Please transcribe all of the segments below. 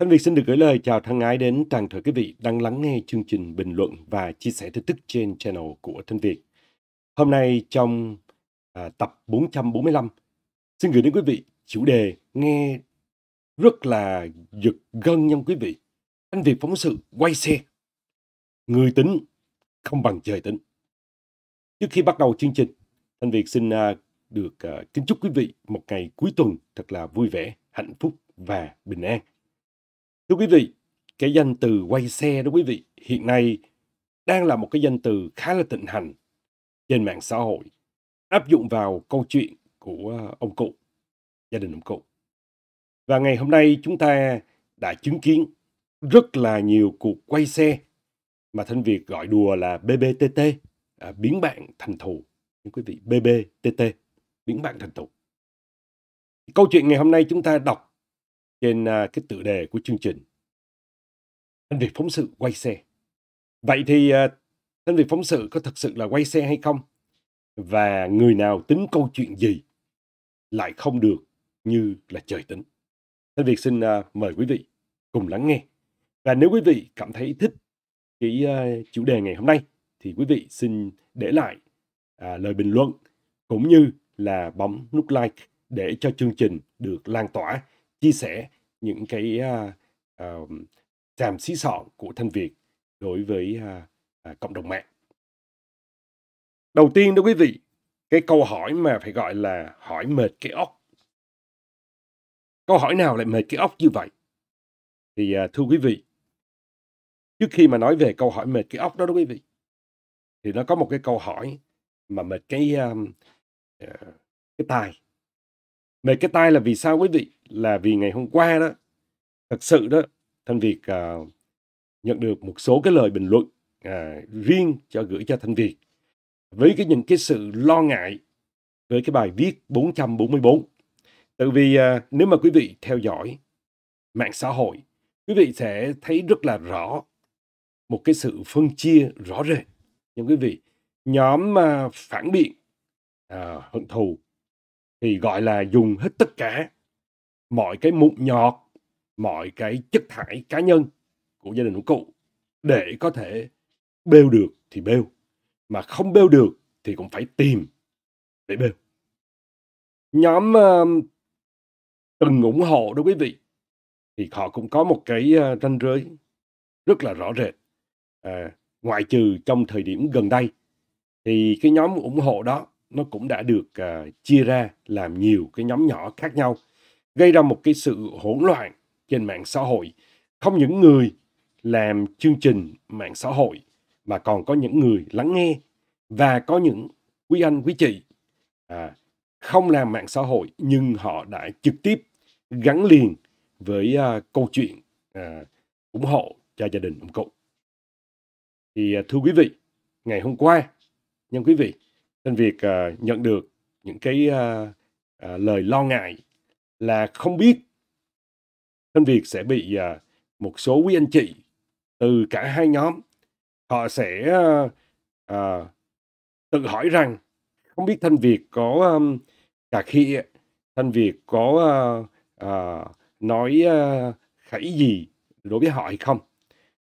Thanh Việt xin được gửi lời chào thân ái đến toàn thể quý vị đang lắng nghe chương trình bình luận và chia sẻ tin tức trên channel của Thanh Việt. Hôm nay trong à, tập 445, xin gửi đến quý vị chủ đề nghe rất là giật gân nha quý vị. Anh Việt phóng sự quay xe. Người tính không bằng trời tính. Trước khi bắt đầu chương trình, Thanh Việt xin à, được à, kính chúc quý vị một ngày cuối tuần thật là vui vẻ, hạnh phúc và bình an. Thưa quý vị, cái danh từ quay xe đó quý vị, hiện nay đang là một cái danh từ khá là thịnh hành trên mạng xã hội, áp dụng vào câu chuyện của ông cụ, gia đình ông cụ. Và ngày hôm nay chúng ta đã chứng kiến rất là nhiều cuộc quay xe mà Thanh Việt gọi đùa là BBTT, à, biến bạn thành thù. những quý vị, BBTT, biến bạn thành thù. Câu chuyện ngày hôm nay chúng ta đọc trên à, cái tựa đề của chương trình thân việc phóng sự quay xe. Vậy thì à, thân việc phóng sự có thực sự là quay xe hay không? Và người nào tính câu chuyện gì lại không được như là trời tính. Thân việc xin à, mời quý vị cùng lắng nghe. Và nếu quý vị cảm thấy thích cái à, chủ đề ngày hôm nay thì quý vị xin để lại lời bình luận cũng như là bấm nút like để cho chương trình được lan tỏa, chia sẻ những cái à, à, chàm sĩ sọ của thân Việt đối với à, à, cộng đồng mạng. Đầu tiên đó quý vị, cái câu hỏi mà phải gọi là hỏi mệt cái óc. Câu hỏi nào lại mệt cái óc như vậy? Thì à, thưa quý vị, trước khi mà nói về câu hỏi mệt cái óc đó đó quý vị, thì nó có một cái câu hỏi mà mệt cái uh, cái tai. Mệt cái tai là vì sao quý vị? Là vì ngày hôm qua đó, thật sự đó Thanh Việt à, nhận được một số cái lời bình luận à, riêng cho gửi cho Thanh Việt với cái những cái sự lo ngại với cái bài viết 444. Tại vì à, nếu mà quý vị theo dõi mạng xã hội, quý vị sẽ thấy rất là rõ một cái sự phân chia rõ rệt. Nhưng quý vị, nhóm mà phản biện à, hận thù thì gọi là dùng hết tất cả mọi cái mụn nhọt mọi cái chất thải cá nhân của gia đình của cụ để có thể bêu được thì bêu mà không bêu được thì cũng phải tìm để bêu nhóm uh, từng ủng hộ đó quý vị thì họ cũng có một cái ờ, ranh giới rất là rõ rệt à, ngoại trừ trong thời điểm gần đây thì cái nhóm ủng hộ đó nó cũng đã được uh, chia ra làm nhiều cái nhóm nhỏ khác nhau gây ra một cái sự hỗn loạn trên mạng xã hội không những người làm chương trình mạng xã hội mà còn có những người lắng nghe và có những quý anh quý chị à, không làm mạng xã hội nhưng họ đã trực tiếp gắn liền với à, câu chuyện à, ủng hộ cho gia đình ông cụ thì à, thưa quý vị ngày hôm qua nhân quý vị trên việc à, nhận được những cái à, à, lời lo ngại là không biết Thanh Việt sẽ bị à, một số quý anh chị từ cả hai nhóm họ sẽ à, à, tự hỏi rằng không biết Thanh Việt có um, cả khi Thanh Việt có à, à, nói à, khẩy gì đối với họ hay không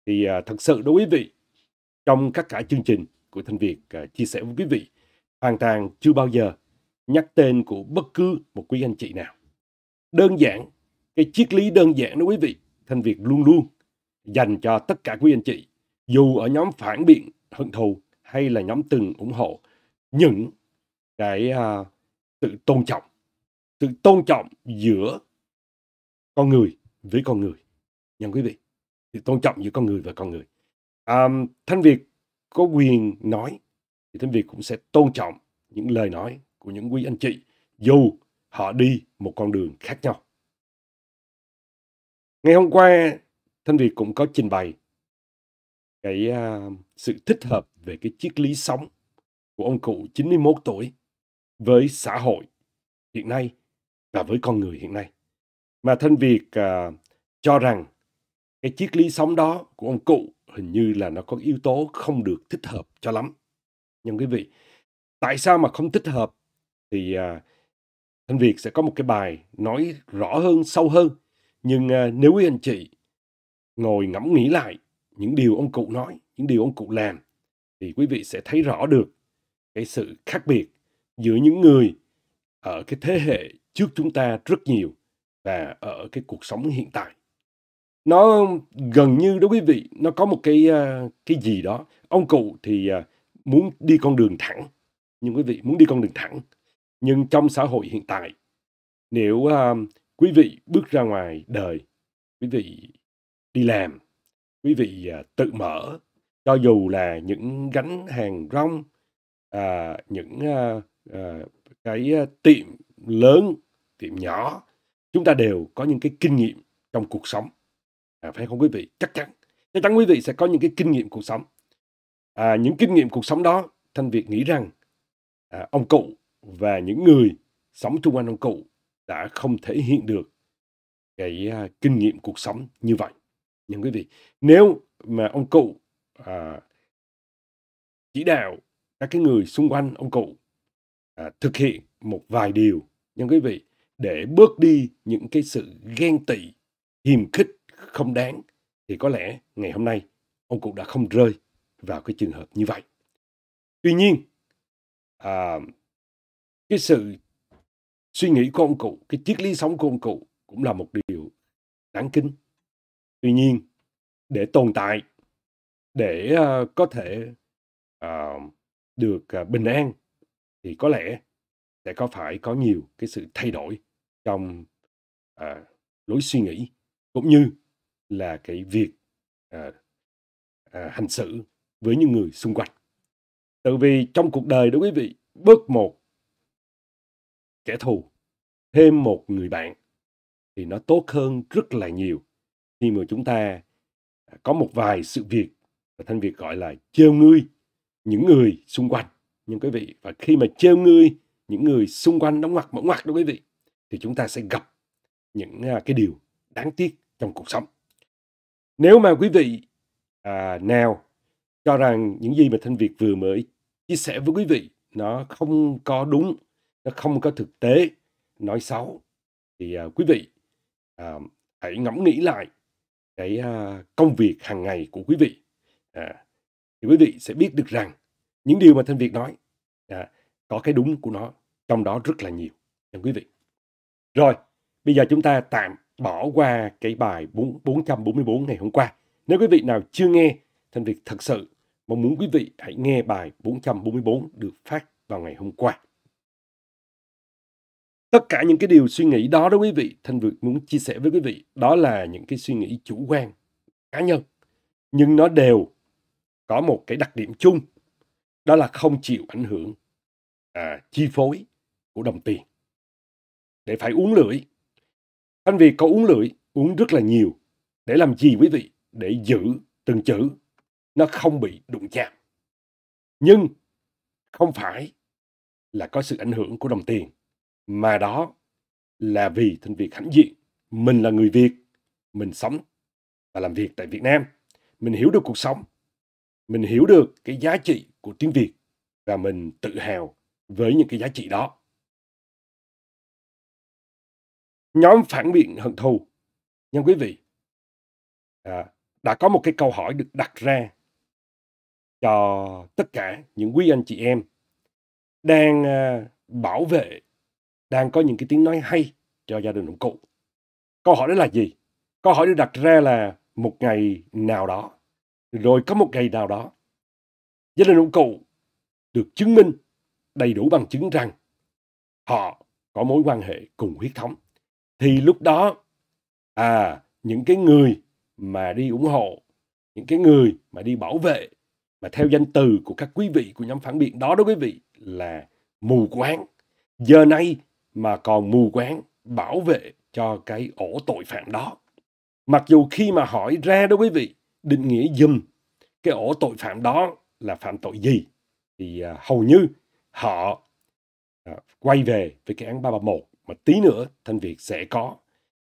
thì à, thật sự đối với quý vị trong các cả chương trình của Thanh Việt à, chia sẻ với quý vị hoàn toàn chưa bao giờ nhắc tên của bất cứ một quý anh chị nào đơn giản cái triết lý đơn giản đó quý vị thanh việt luôn luôn dành cho tất cả quý anh chị dù ở nhóm phản biện hận thù hay là nhóm từng ủng hộ những cái uh, sự tôn trọng sự tôn trọng giữa con người với con người nha quý vị sự tôn trọng giữa con người và con người um, thanh việt có quyền nói thì thanh việt cũng sẽ tôn trọng những lời nói của những quý anh chị dù họ đi một con đường khác nhau Ngày hôm qua, Thanh Việt cũng có trình bày cái uh, sự thích hợp về cái triết lý sống của ông cụ 91 tuổi với xã hội hiện nay và với con người hiện nay. Mà Thanh Việt uh, cho rằng cái triết lý sống đó của ông cụ hình như là nó có yếu tố không được thích hợp cho lắm. Nhưng quý vị, tại sao mà không thích hợp thì uh, Thanh Việt sẽ có một cái bài nói rõ hơn, sâu hơn nhưng à, nếu quý anh chị ngồi ngẫm nghĩ lại những điều ông cụ nói, những điều ông cụ làm, thì quý vị sẽ thấy rõ được cái sự khác biệt giữa những người ở cái thế hệ trước chúng ta rất nhiều và ở cái cuộc sống hiện tại nó gần như đó quý vị nó có một cái à, cái gì đó ông cụ thì à, muốn đi con đường thẳng nhưng quý vị muốn đi con đường thẳng nhưng trong xã hội hiện tại nếu quý vị bước ra ngoài đời quý vị đi làm quý vị à, tự mở cho dù là những gánh hàng rong à, những à, à, cái à, tiệm lớn tiệm nhỏ chúng ta đều có những cái kinh nghiệm trong cuộc sống à, phải không quý vị chắc chắn chắc chắn quý vị sẽ có những cái kinh nghiệm cuộc sống à, những kinh nghiệm cuộc sống đó thanh việt nghĩ rằng à, ông cụ và những người sống xung quanh ông cụ đã không thể hiện được cái uh, kinh nghiệm cuộc sống như vậy nhưng quý vị nếu mà ông cụ uh, chỉ đạo các cái người xung quanh ông cụ uh, thực hiện một vài điều nhưng quý vị để bớt đi những cái sự ghen tị hiềm khích không đáng thì có lẽ ngày hôm nay ông cụ đã không rơi vào cái trường hợp như vậy tuy nhiên à, cái sự suy nghĩ của ông cụ cái triết lý sống của ông cụ cũng là một điều đáng kính tuy nhiên để tồn tại để uh, có thể uh, được uh, bình an thì có lẽ sẽ có phải có nhiều cái sự thay đổi trong uh, lối suy nghĩ cũng như là cái việc uh, uh, hành xử với những người xung quanh Tại vì trong cuộc đời đó quý vị, bước một kẻ thù thêm một người bạn thì nó tốt hơn rất là nhiều khi mà chúng ta à, có một vài sự việc và thanh việc gọi là trêu ngươi những người xung quanh nhưng quý vị và khi mà trêu ngươi những người xung quanh đóng mặt mở ngoặt đó quý vị thì chúng ta sẽ gặp những à, cái điều đáng tiếc trong cuộc sống nếu mà quý vị à, nào cho rằng những gì mà thanh việc vừa mới chia sẻ với quý vị nó không có đúng nó không có thực tế nói xấu thì uh, quý vị uh, hãy ngẫm nghĩ lại cái uh, công việc hàng ngày của quý vị à, thì quý vị sẽ biết được rằng những điều mà thanh việt nói à, có cái đúng của nó trong đó rất là nhiều nha quý vị rồi bây giờ chúng ta tạm bỏ qua cái bài 4, 444 ngày hôm qua nếu quý vị nào chưa nghe thanh việt thật sự mong muốn quý vị hãy nghe bài 444 được phát vào ngày hôm qua tất cả những cái điều suy nghĩ đó đó quý vị thanh vượt muốn chia sẻ với quý vị đó là những cái suy nghĩ chủ quan cá nhân nhưng nó đều có một cái đặc điểm chung đó là không chịu ảnh hưởng à, chi phối của đồng tiền để phải uống lưỡi anh việt có uống lưỡi uống rất là nhiều để làm gì quý vị để giữ từng chữ nó không bị đụng chạm nhưng không phải là có sự ảnh hưởng của đồng tiền mà đó là vì thân Việt hãnh diện. Mình là người Việt, mình sống và làm việc tại Việt Nam. Mình hiểu được cuộc sống, mình hiểu được cái giá trị của tiếng Việt và mình tự hào với những cái giá trị đó. Nhóm phản biện hận thù, nhưng quý vị, à, đã có một cái câu hỏi được đặt ra cho tất cả những quý anh chị em đang à, bảo vệ đang có những cái tiếng nói hay cho gia đình ông cụ. Câu hỏi đó là gì? Câu hỏi được đặt ra là một ngày nào đó, rồi có một ngày nào đó, gia đình ông cụ được chứng minh đầy đủ bằng chứng rằng họ có mối quan hệ cùng huyết thống. Thì lúc đó, à, những cái người mà đi ủng hộ, những cái người mà đi bảo vệ, mà theo danh từ của các quý vị của nhóm phản biện đó đó quý vị là mù quáng. Giờ nay mà còn mù quáng bảo vệ cho cái ổ tội phạm đó. Mặc dù khi mà hỏi ra đó quý vị, định nghĩa dùm cái ổ tội phạm đó là phạm tội gì thì à, hầu như họ à, quay về với cái án 331 mà tí nữa Thanh Việt sẽ có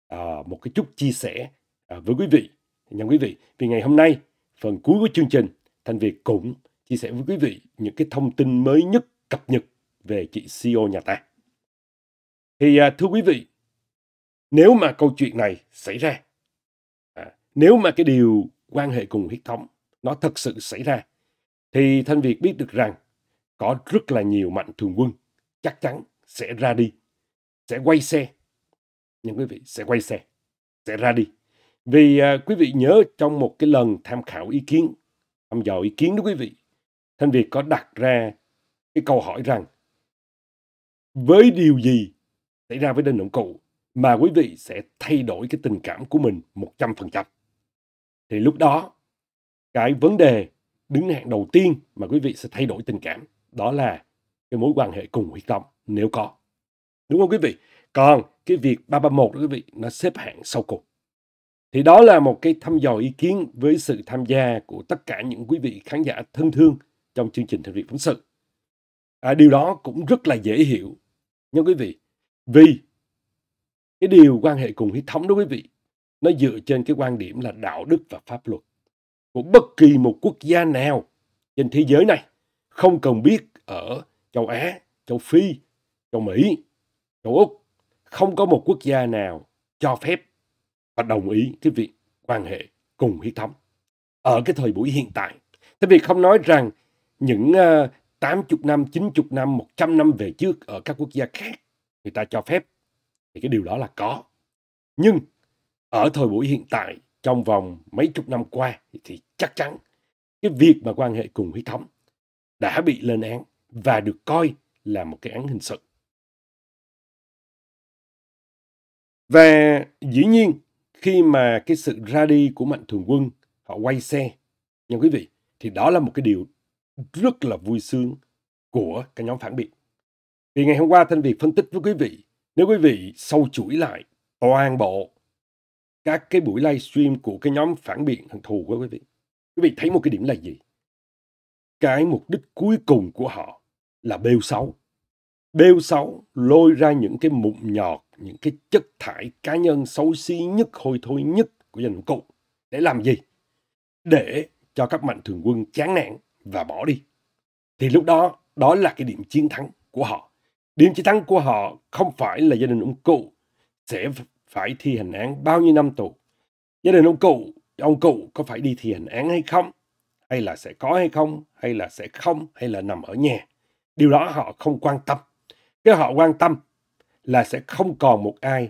à, một cái chút chia sẻ à, với quý vị nhằm quý vị vì ngày hôm nay phần cuối của chương trình Thanh Việt cũng chia sẻ với quý vị những cái thông tin mới nhất cập nhật về chị CEO nhà ta. Thì à, thưa quý vị, nếu mà câu chuyện này xảy ra, à, nếu mà cái điều quan hệ cùng huyết thống nó thật sự xảy ra, thì Thanh Việt biết được rằng có rất là nhiều mạnh thường quân chắc chắn sẽ ra đi, sẽ quay xe. Nhưng quý vị sẽ quay xe, sẽ ra đi. Vì à, quý vị nhớ trong một cái lần tham khảo ý kiến, thăm dò ý kiến đó quý vị, Thanh Việt có đặt ra cái câu hỏi rằng với điều gì xảy ra với đinh động cụ mà quý vị sẽ thay đổi cái tình cảm của mình 100%. Thì lúc đó, cái vấn đề đứng hạng đầu tiên mà quý vị sẽ thay đổi tình cảm đó là cái mối quan hệ cùng huyết thống nếu có. Đúng không quý vị? Còn cái việc 331 đó quý vị nó xếp hạng sau cùng. Thì đó là một cái thăm dò ý kiến với sự tham gia của tất cả những quý vị khán giả thân thương trong chương trình Thành Việt Phóng Sự. À, điều đó cũng rất là dễ hiểu. Nhưng quý vị, vì cái điều quan hệ cùng huyết thống đó quý vị, nó dựa trên cái quan điểm là đạo đức và pháp luật của bất kỳ một quốc gia nào trên thế giới này, không cần biết ở châu Á, châu Phi, châu Mỹ, châu Úc, không có một quốc gia nào cho phép và đồng ý cái việc quan hệ cùng huyết thống ở cái thời buổi hiện tại. Thế vì không nói rằng những uh, ờ, 80 năm, 90 năm, 100 năm về trước ở các quốc gia khác người ta cho phép thì cái điều đó là có nhưng ở thời buổi hiện tại trong vòng mấy chục năm qua thì chắc chắn cái việc mà quan hệ cùng huyết thống đã bị lên án và được coi là một cái án hình sự và dĩ nhiên khi mà cái sự ra đi của mạnh thường quân họ quay xe nhưng quý vị thì đó là một cái điều rất là vui sướng của cái nhóm phản biện thì ngày hôm qua Thanh Việt phân tích với quý vị, nếu quý vị sâu chuỗi lại toàn bộ các cái buổi livestream của cái nhóm phản biện hận thù của quý vị, quý vị thấy một cái điểm là gì? Cái mục đích cuối cùng của họ là bêu xấu. Bêu xấu lôi ra những cái mụn nhọt, những cái chất thải cá nhân xấu xí nhất, hôi thối nhất của dân cụ. Để làm gì? Để cho các mạnh thường quân chán nản và bỏ đi. Thì lúc đó, đó là cái điểm chiến thắng của họ. Điểm chỉ thắng của họ không phải là gia đình ông cụ sẽ phải thi hành án bao nhiêu năm tù. Gia đình ông cụ, ông cụ có phải đi thi hành án hay không? Hay là sẽ có hay không? Hay là sẽ không? Hay là nằm ở nhà? Điều đó họ không quan tâm. Cái họ quan tâm là sẽ không còn một ai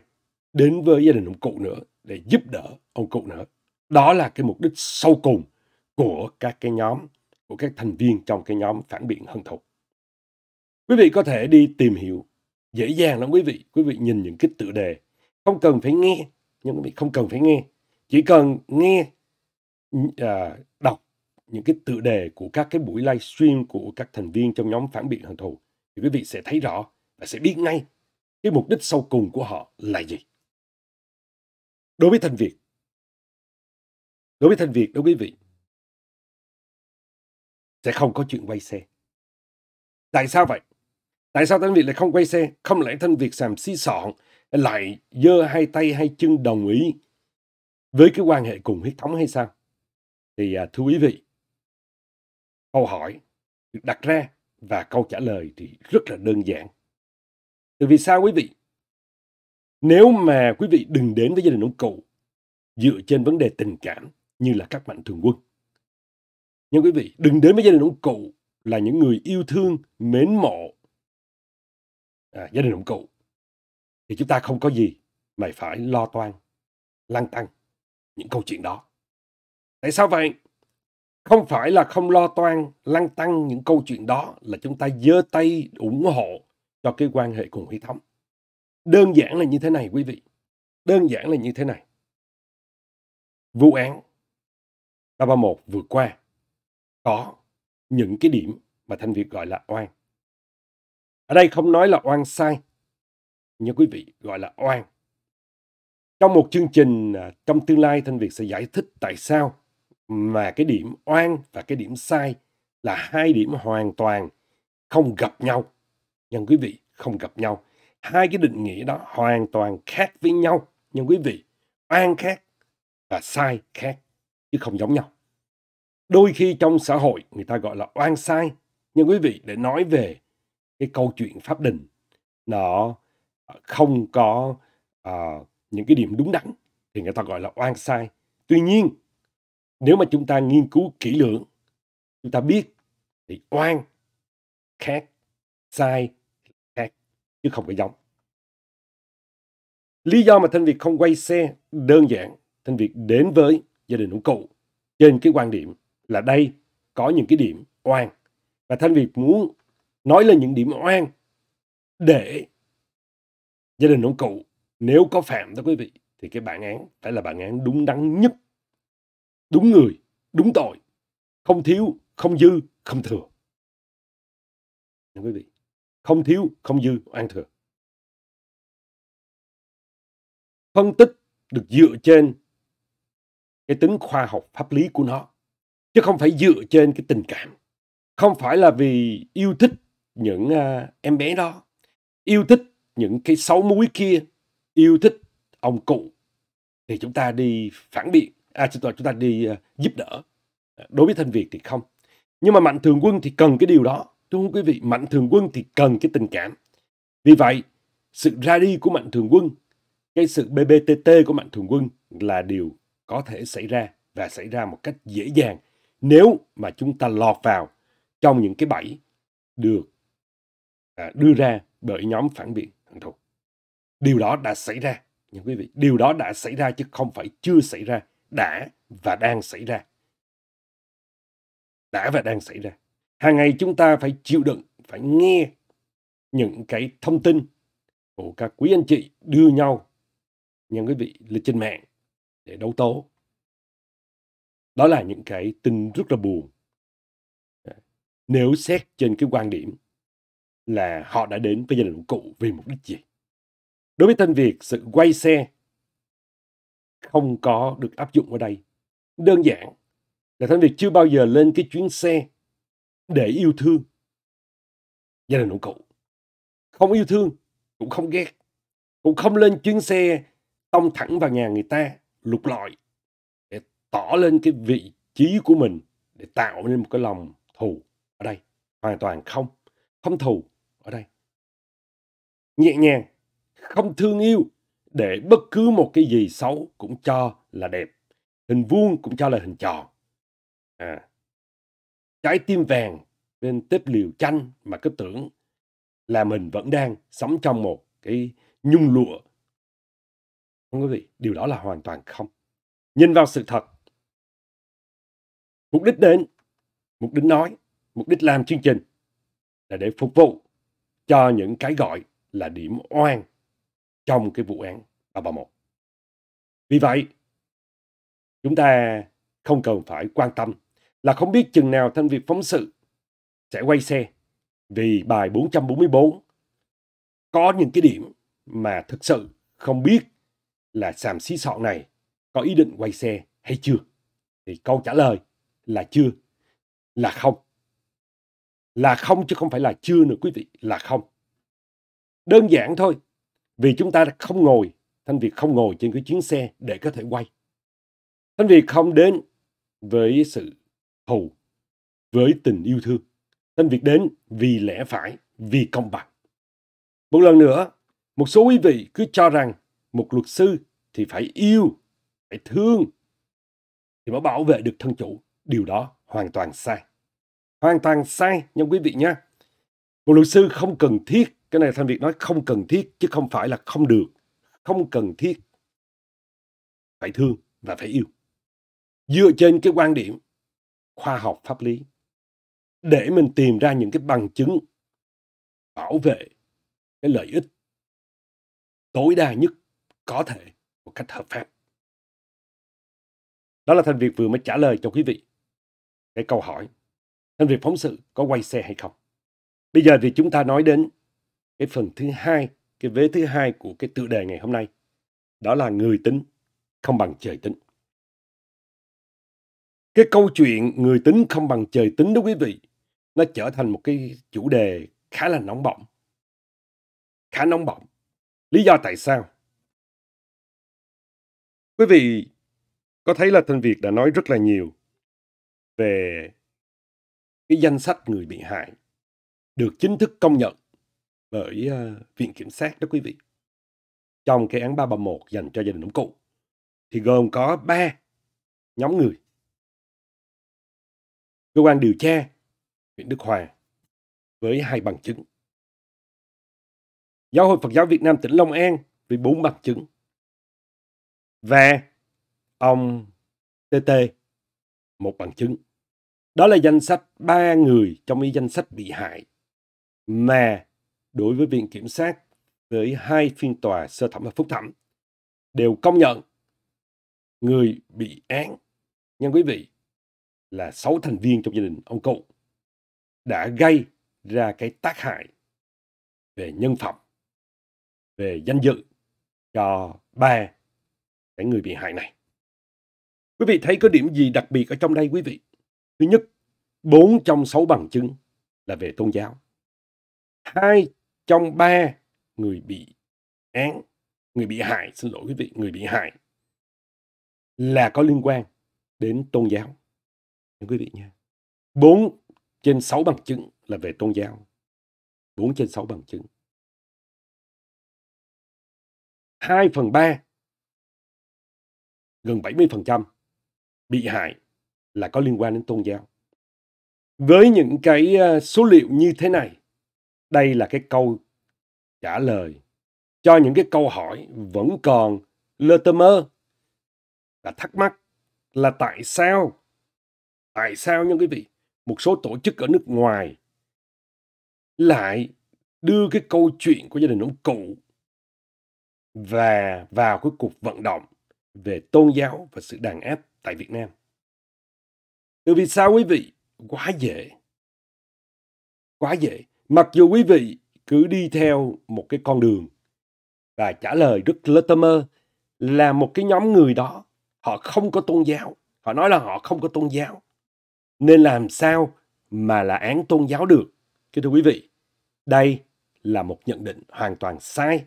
đến với gia đình ông cụ nữa để giúp đỡ ông cụ nữa. Đó là cái mục đích sâu cùng của các cái nhóm, của các thành viên trong cái nhóm phản biện hân thụ. Quý vị có thể đi tìm hiểu, dễ dàng lắm quý vị. Quý vị nhìn những cái tựa đề, không cần phải nghe, nhưng quý vị không cần phải nghe. Chỉ cần nghe, à, đọc những cái tựa đề của các cái buổi livestream của các thành viên trong nhóm phản biện hận thù thì quý vị sẽ thấy rõ và sẽ biết ngay cái mục đích sâu cùng của họ là gì. Đối với thành Việt, đối với thành Việt, đối với quý vị, sẽ không có chuyện quay xe. Tại sao vậy? Tại sao Thanh Việt lại không quay xe? Không lẽ Thanh Việt xàm xí sọn lại dơ hai tay hai chân đồng ý với cái quan hệ cùng huyết thống hay sao? Thì à, thưa quý vị, câu hỏi được đặt ra và câu trả lời thì rất là đơn giản. tại vì sao quý vị? Nếu mà quý vị đừng đến với gia đình ông cụ dựa trên vấn đề tình cảm như là các mạnh thường quân. Nhưng quý vị, đừng đến với gia đình ông cụ là những người yêu thương, mến mộ à, gia đình ông cụ thì chúng ta không có gì mày phải lo toan lăng tăng những câu chuyện đó tại sao vậy không phải là không lo toan lăng tăng những câu chuyện đó là chúng ta giơ tay ủng hộ cho cái quan hệ cùng huyết thống đơn giản là như thế này quý vị đơn giản là như thế này vụ án một vừa qua có những cái điểm mà Thanh Việt gọi là oan ở đây không nói là oan sai, nhưng quý vị gọi là oan. Trong một chương trình à, trong tương lai Thanh Việt sẽ giải thích tại sao mà cái điểm oan và cái điểm sai là hai điểm hoàn toàn không gặp nhau. Nhưng quý vị không gặp nhau. Hai cái định nghĩa đó hoàn toàn khác với nhau. Nhưng quý vị, oan khác và sai khác chứ không giống nhau. Đôi khi trong xã hội người ta gọi là oan sai. Nhưng quý vị, để nói về cái câu chuyện pháp đình nó ờ, không có uh, những cái điểm đúng đắn thì người ta gọi là oan sai tuy nhiên nếu mà chúng ta nghiên cứu kỹ lưỡng chúng ta biết thì oan khác sai khác chứ không có giống lý do mà thanh việt không quay xe đơn giản thanh việt đến với gia đình ông cụ trên cái quan điểm là đây có những cái điểm oan và thanh việt muốn nói lên những điểm oan để gia đình ông cụ nếu có phạm đó quý vị thì cái bản án phải là bản án đúng đắn nhất đúng người đúng tội không thiếu không dư không thừa quý vị không thiếu không dư oan thừa phân tích được dựa trên cái tính khoa học pháp lý của nó chứ không phải dựa trên cái tình cảm không phải là vì yêu thích những uh, em bé đó yêu thích những cái xấu muối kia yêu thích ông cụ thì chúng ta đi phản biện à chúng ta chúng ta đi uh, giúp đỡ à, đối với thanh việt thì không nhưng mà mạnh thường quân thì cần cái điều đó đúng không quý vị mạnh thường quân thì cần cái tình cảm vì vậy sự ra đi của mạnh thường quân cái sự bbtt của mạnh thường quân là điều có thể xảy ra và xảy ra một cách dễ dàng nếu mà chúng ta lọt vào trong những cái bẫy được À, đưa ra bởi nhóm phản biện hận thù. Điều đó đã xảy ra, những quý vị. Điều đó đã xảy ra chứ không phải chưa xảy ra, đã và đang xảy ra. Đã và đang xảy ra. Hàng ngày chúng ta phải chịu đựng, phải nghe những cái thông tin của các quý anh chị đưa nhau, những quý vị, lên trên mạng để đấu tố. Đó là những cái tin rất là buồn. À, nếu xét trên cái quan điểm là họ đã đến với gia đình của cụ vì mục đích gì. Đối với tên Việt, sự quay xe không có được áp dụng ở đây. Đơn giản là Thanh Việt chưa bao giờ lên cái chuyến xe để yêu thương gia đình của cụ. Không yêu thương, cũng không ghét. Cũng không lên chuyến xe tông thẳng vào nhà người ta, lục lọi để tỏ lên cái vị trí của mình để tạo nên một cái lòng thù ở đây. Hoàn toàn không. Không thù, nhẹ nhàng, không thương yêu, để bất cứ một cái gì xấu cũng cho là đẹp. Hình vuông cũng cho là hình tròn. À, trái tim vàng bên tép liều chanh mà cứ tưởng là mình vẫn đang sống trong một cái nhung lụa. Không có gì, điều đó là hoàn toàn không. Nhìn vào sự thật. Mục đích đến, mục đích nói, mục đích làm chương trình là để phục vụ cho những cái gọi là điểm oan trong cái vụ án 331. Vì vậy, chúng ta không cần phải quan tâm là không biết chừng nào thanh Việt phóng sự sẽ quay xe vì bài 444 có những cái điểm mà thực sự không biết là sàm xí sọ này có ý định quay xe hay chưa? Thì câu trả lời là chưa, là không. Là không chứ không phải là chưa nữa quý vị, là không. Đơn giản thôi, vì chúng ta không ngồi, Thanh Việt không ngồi trên cái chuyến xe để có thể quay. Thanh Việt không đến với sự hầu, với tình yêu thương. Thanh Việt đến vì lẽ phải, vì công bằng. Một lần nữa, một số quý vị cứ cho rằng một luật sư thì phải yêu, phải thương, thì mới bảo vệ được thân chủ. Điều đó hoàn toàn sai. Hoàn toàn sai nha quý vị nhé. Một luật sư không cần thiết cái này thanh việt nói không cần thiết chứ không phải là không được không cần thiết phải thương và phải yêu dựa trên cái quan điểm khoa học pháp lý để mình tìm ra những cái bằng chứng bảo vệ cái lợi ích tối đa nhất có thể một cách hợp pháp đó là thanh việt vừa mới trả lời cho quý vị cái câu hỏi thanh việt phóng sự có quay xe hay không bây giờ thì chúng ta nói đến cái phần thứ hai, cái vế thứ hai của cái tự đề ngày hôm nay. Đó là người tính không bằng trời tính. Cái câu chuyện người tính không bằng trời tính đó quý vị, nó trở thành một cái chủ đề khá là nóng bỏng. Khá nóng bỏng. Lý do tại sao? Quý vị có thấy là Thanh Việt đã nói rất là nhiều về cái danh sách người bị hại được chính thức công nhận bởi uh, Viện Kiểm sát đó quý vị. Trong cái án 331 dành cho gia đình ông cụ thì gồm có ba nhóm người. Cơ quan điều tra huyện Đức Hòa với hai bằng chứng. Giáo hội Phật giáo Việt Nam tỉnh Long An với bốn bằng chứng. Và ông TT một bằng chứng. Đó là danh sách ba người trong cái danh sách bị hại mà đối với Viện Kiểm sát tới hai phiên tòa sơ thẩm và phúc thẩm đều công nhận người bị án nhân quý vị là sáu thành viên trong gia đình ông cụ đã gây ra cái tác hại về nhân phẩm về danh dự cho ba cái người bị hại này quý vị thấy có điểm gì đặc biệt ở trong đây quý vị thứ nhất bốn trong sáu bằng chứng là về tôn giáo hai trong ba người bị án người bị hại xin lỗi quý vị người bị hại là có liên quan đến tôn giáo Nên quý vị nha bốn trên sáu bằng chứng là về tôn giáo bốn trên sáu bằng chứng hai phần ba gần 70% bị hại là có liên quan đến tôn giáo. Với những cái ờ, số liệu như thế này đây là cái câu trả lời cho những cái câu hỏi vẫn còn lơ tơ mơ và thắc mắc là tại sao tại sao những cái vị một số tổ chức ở nước ngoài lại đưa cái câu chuyện của gia đình ông cụ và vào cái cuộc vận động về tôn giáo và sự đàn áp tại Việt Nam. Từ vì sao quý vị? Quá dễ. Quá dễ. Mặc dù quý vị cứ đi theo một cái con đường và trả lời Đức Latimer là một cái nhóm người đó, họ không có tôn giáo, họ nói là họ không có tôn giáo. Nên làm sao mà là án tôn giáo được? Kính thưa quý vị, đây là một nhận định hoàn toàn sai.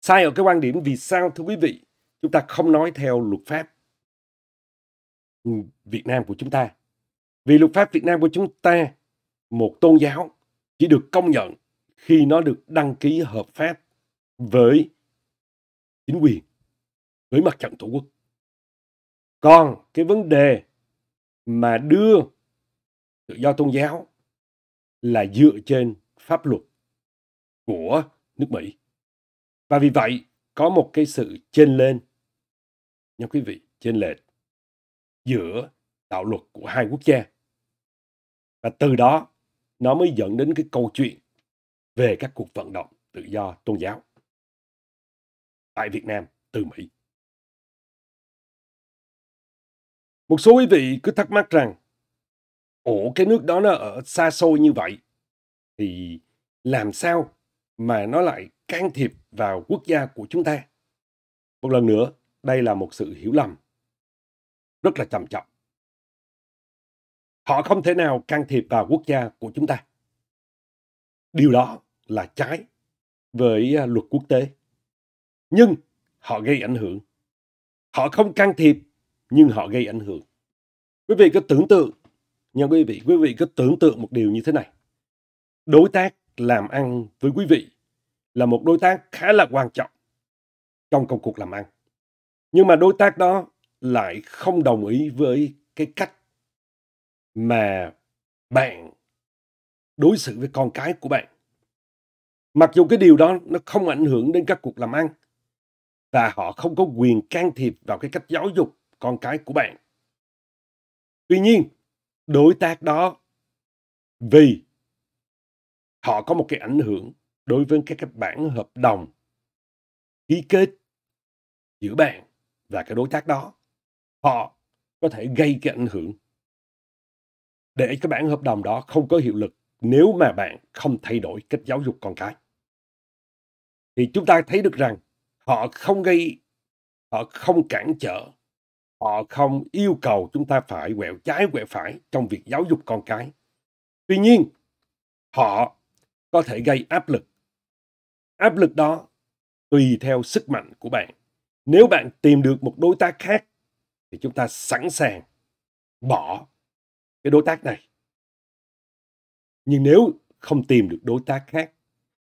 Sai ở cái quan điểm vì sao thưa quý vị, chúng ta không nói theo luật pháp Việt Nam của chúng ta. Vì luật pháp Việt Nam của chúng ta một tôn giáo chỉ được công nhận khi nó được đăng ký hợp pháp với chính quyền, với mặt trận Tổ quốc. Còn cái vấn đề mà đưa tự do tôn giáo là dựa trên pháp luật của nước Mỹ. Và vì vậy, có một cái sự trên lên, nha quý vị, trên lệch giữa đạo luật của hai quốc gia. Và từ đó nó mới dẫn đến cái câu chuyện về các cuộc vận động tự do tôn giáo tại Việt Nam từ Mỹ. Một số quý vị cứ thắc mắc rằng Ủa cái nước đó nó ở xa xôi như vậy thì làm sao mà nó lại can thiệp vào quốc gia của chúng ta? Một lần nữa, đây là một sự hiểu lầm rất là trầm trọng. Họ không thể nào can thiệp vào quốc gia của chúng ta. Điều đó là trái với à, luật quốc tế. Nhưng họ gây ảnh hưởng. Họ không can thiệp nhưng họ gây ảnh hưởng. Quý vị cứ tưởng tượng, nha quý vị, quý vị cứ tưởng tượng một điều như thế này. Đối tác làm ăn với quý vị là một đối tác khá là quan trọng trong công cuộc làm ăn. Nhưng mà đối tác đó lại không đồng ý với cái cách mà bạn đối xử với con cái của bạn. Mặc dù cái điều đó nó không ảnh hưởng đến các cuộc làm ăn và họ không có quyền can thiệp vào cái cách giáo dục con cái của bạn. Tuy nhiên, đối tác đó vì họ có một cái ảnh hưởng đối với các cái bản hợp đồng ký kết giữa bạn và cái đối tác đó. Họ có thể gây cái ảnh hưởng để cái bản hợp đồng đó không có hiệu lực nếu mà bạn không thay đổi cách giáo dục con cái. Thì chúng ta thấy được rằng họ không gây, họ không cản trở, họ không yêu cầu chúng ta phải quẹo trái quẹo phải trong việc giáo dục con cái. Tuy nhiên, họ có thể gây áp lực. Áp lực đó tùy theo sức mạnh của bạn. Nếu bạn tìm được một đối tác khác thì chúng ta sẵn sàng bỏ cái đối tác này nhưng nếu không tìm được đối tác khác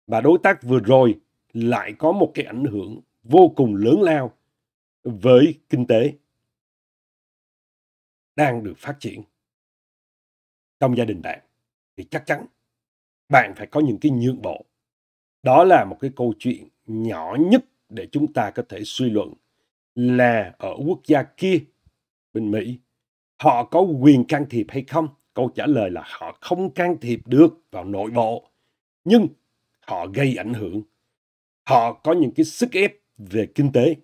và đối tác vừa rồi lại có một cái ảnh hưởng vô cùng lớn lao với kinh tế đang được phát triển trong gia đình bạn thì chắc chắn bạn phải có những cái nhượng bộ đó là một cái câu chuyện nhỏ nhất để chúng ta có thể suy luận là ở quốc gia kia bên mỹ họ có quyền can thiệp hay không? Câu trả lời là họ không can thiệp được vào nội bộ, nhưng họ gây ảnh hưởng. Họ có những cái sức ép về kinh tế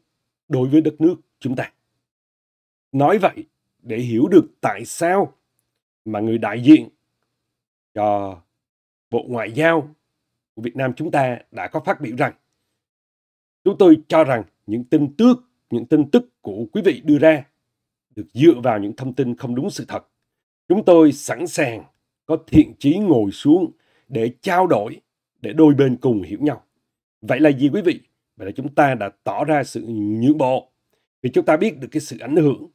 đối với đất nước chúng ta. Nói vậy để hiểu được tại sao mà người đại diện cho Bộ Ngoại giao của Việt Nam chúng ta đã có phát biểu rằng chúng tôi cho rằng những tin tức những tin tức của quý vị đưa ra được dựa vào những thông tin không đúng sự thật. Chúng tôi sẵn sàng có thiện chí ngồi xuống để trao đổi, để đôi bên cùng hiểu nhau. Vậy là gì quý vị? Vậy là chúng ta đã tỏ ra sự nhượng bộ vì chúng ta biết được cái sự ảnh hưởng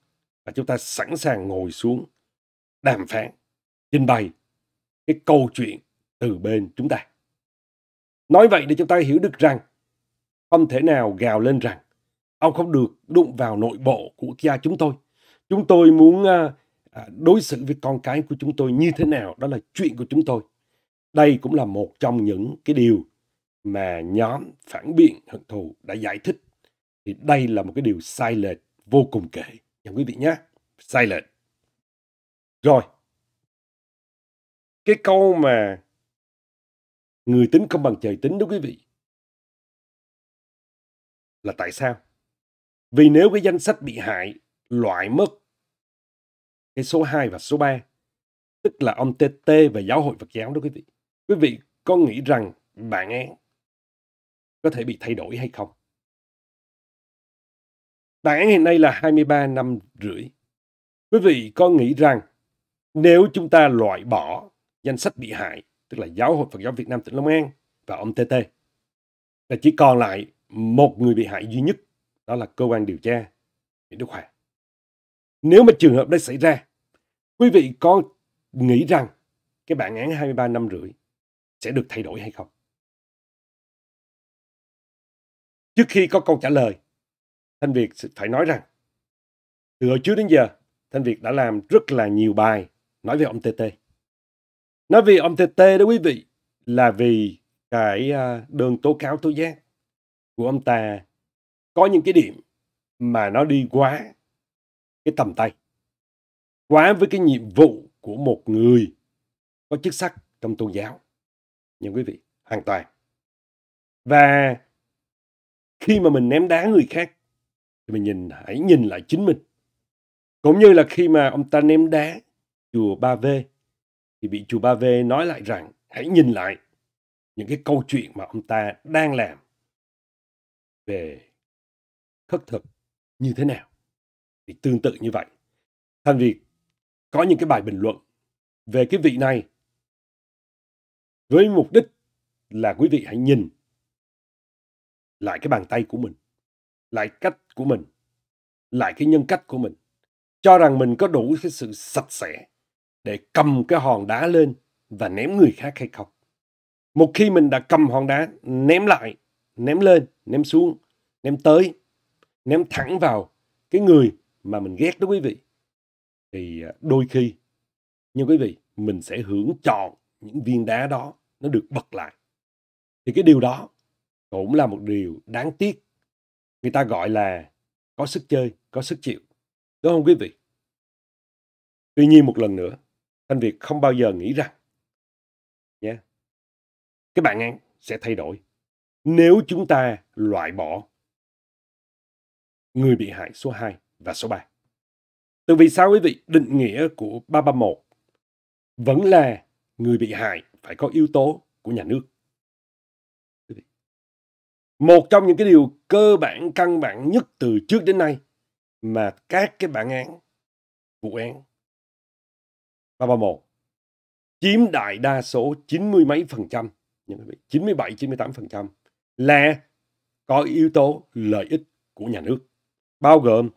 và chúng ta sẵn sàng ngồi xuống đàm phán, trình bày cái câu chuyện từ bên chúng ta. Nói vậy để chúng ta hiểu được rằng không thể nào gào lên rằng ông không được đụng vào nội bộ của gia chúng tôi chúng tôi muốn à, à, đối xử với con cái của chúng tôi như thế nào đó là chuyện của chúng tôi đây cũng là một trong những cái điều mà nhóm phản biện hận thù đã giải thích thì đây là một cái điều sai lệch vô cùng kể nha quý vị nhé sai lệch rồi cái câu mà người tính không bằng trời tính đó quý vị là tại sao vì nếu cái danh sách bị hại loại mất cái số 2 và số 3, tức là ông TT và giáo hội Phật giáo đó quý vị. Quý vị có nghĩ rằng bản án có thể bị thay đổi hay không? Bản án hiện nay là 23 năm rưỡi. Quý vị có nghĩ rằng nếu chúng ta loại bỏ danh sách bị hại, tức là Giáo hội Phật giáo Việt Nam tỉnh Long An và ông TT, là chỉ còn lại một người bị hại duy nhất, đó là cơ quan điều tra Nguyễn Đức Hòa. Nếu mà trường hợp đó xảy ra, quý vị có nghĩ rằng cái bản án 23 năm rưỡi sẽ được thay đổi hay không? Trước khi có câu trả lời, Thanh Việt phải nói rằng từ hồi trước đến giờ, Thanh Việt đã làm rất là nhiều bài nói về ông TT. Nói về ông TT đó quý vị là vì cái à, đơn tố cáo tố giác của ông ta có những cái điểm mà nó đi quá cái tầm tay quá với cái nhiệm vụ của một người có chức sắc trong tôn giáo nhưng quý vị hoàn toàn và khi mà mình ném đá người khác thì mình nhìn hãy nhìn lại chính mình cũng như là khi mà ông ta ném đá chùa Ba V thì bị chùa Ba V nói lại rằng hãy nhìn lại những cái câu chuyện mà ông ta đang làm về khất thực như thế nào thì tương tự như vậy. Thành vì có những cái bài bình luận về cái vị này với mục đích là quý vị hãy nhìn lại cái bàn tay của mình, lại cách của mình, lại cái nhân cách của mình. Cho rằng mình có đủ cái sự sạch sẽ để cầm cái hòn đá lên và ném người khác hay không. Một khi mình đã cầm hòn đá, ném lại, ném lên, ném xuống, ném tới, ném thẳng vào cái người mà mình ghét đó quý vị thì à, đôi khi như quý vị mình sẽ hưởng trọn những viên đá đó nó được bật lại thì cái điều đó cũng là một điều đáng tiếc người ta gọi là có sức chơi có sức chịu đúng không quý vị tuy nhiên một lần nữa thanh việt không bao giờ nghĩ rằng nha cái bản án sẽ thay đổi nếu chúng ta loại bỏ người bị hại số 2 và số 3. Từ vì sao quý vị định nghĩa của 331 vẫn là người bị hại phải có yếu tố của nhà nước. Một trong những cái điều cơ bản căn bản nhất từ trước đến nay mà các cái bản án vụ án 331 chiếm đại đa số 90 mấy phần trăm, 97 98 phần trăm là có yếu tố lợi ích của nhà nước bao gồm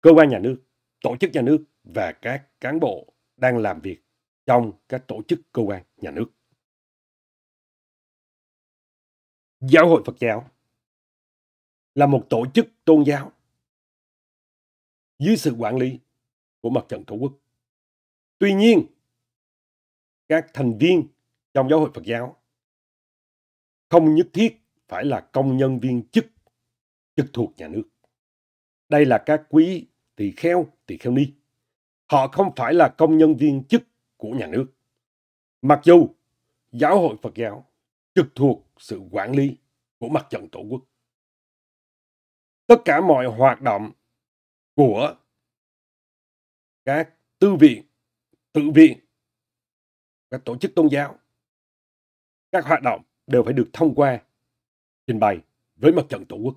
cơ quan nhà nước, tổ chức nhà nước và các cán bộ đang làm việc trong các tổ chức cơ quan nhà nước. Giáo hội Phật giáo là một tổ chức tôn giáo dưới sự quản lý của mặt trận Tổ quốc. Tuy nhiên, các thành viên trong giáo hội Phật giáo không nhất thiết phải là công nhân viên chức trực thuộc nhà nước. Đây là các quý tỳ kheo, tỳ kheo ni. Họ không phải là công nhân viên chức của nhà nước. Mặc dù giáo hội Phật giáo trực thuộc sự quản lý của mặt trận tổ quốc. Tất cả mọi hoạt động của các tư viện, tự viện, các tổ chức tôn giáo, các hoạt động đều phải được thông qua trình bày với mặt trận tổ quốc.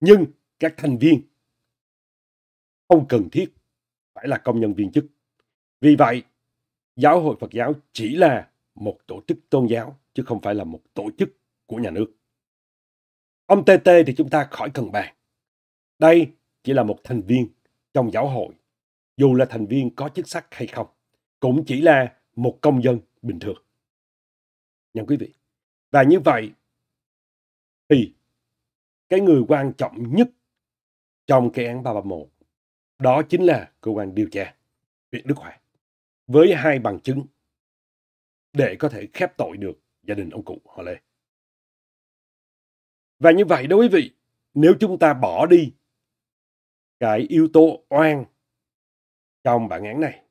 Nhưng các thành viên không cần thiết phải là công nhân viên chức. Vì vậy, giáo hội Phật giáo chỉ là một tổ chức tôn giáo chứ không phải là một tổ chức của nhà nước. Ông TT thì chúng ta khỏi cần bàn. Đây chỉ là một thành viên trong giáo hội. Dù là thành viên có chức sắc hay không, cũng chỉ là một công dân bình thường. Nhân quý vị. Và như vậy thì cái người quan trọng nhất trong cái án ba ba một đó chính là cơ quan điều tra huyện Đức Hòa với hai bằng chứng để có thể khép tội được gia đình ông cụ họ Lê. Và như vậy đó quý vị, nếu chúng ta bỏ đi cái yếu tố oan trong bản án này